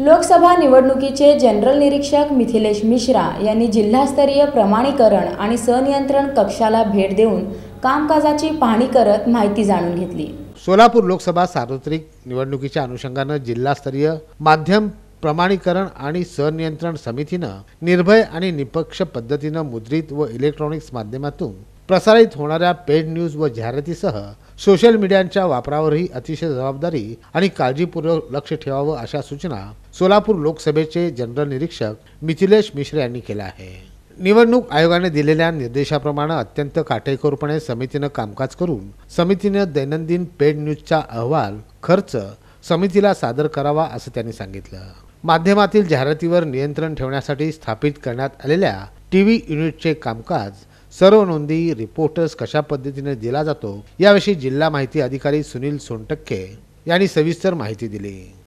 लोकसभा निवडणुकीचे जनरल निरीक्षक मिथिलेश मिश्रा यांनी जिल्हास्तरीय प्रमाणीकरण आणि सनियंत्रण कक्षाला भेट देऊन कामकाजाची पाहणी करत माहिती जाणून घेतली सोलापूर लोकसभा सार्वत्रिक निवडणुकीच्या अनुषंगानं जिल्हास्तरीय माध्यम प्रमाणीकरण आणि सनियंत्रण समितीनं निर्भय आणि निपक्ष पद्धतीनं मुद्रित व इलेक्ट्रॉनिक्स माध्यमातून प्रसारित होणाऱ्या पेड न्यूज व जाहिरातीसह सोशल मीडियाच्या वापरावरही अतिशय जबाबदारी आणि काळजीपूर्वक लक्ष ठेवावं अशा सूचना सोलापूर लोकसभेचे जनरल निरीक्षक मिथिलेश मिश्र यांनी केल्या आहे निवडणूक आयोगाने दिलेल्या निर्देशाप्रमाणे अत्यंत काटेकोरपणे समितीनं कामकाज करून समितीनं दैनंदिन पेड न्यूजचा अहवाल खर्च समितीला सादर करावा असं त्यांनी सांगितलं माध्यमातील जाहिरातीवर नियंत्रण ठेवण्यासाठी स्थापित करण्यात आलेल्या टी व्ही युनिटचे कामकाज सर्व नोंदी रिपोर्टर्स कशा पद्धतीने दिला जातो याविषयी जिल्हा माहिती अधिकारी सुनील सोनटक्के यांनी सविस्तर माहिती दिली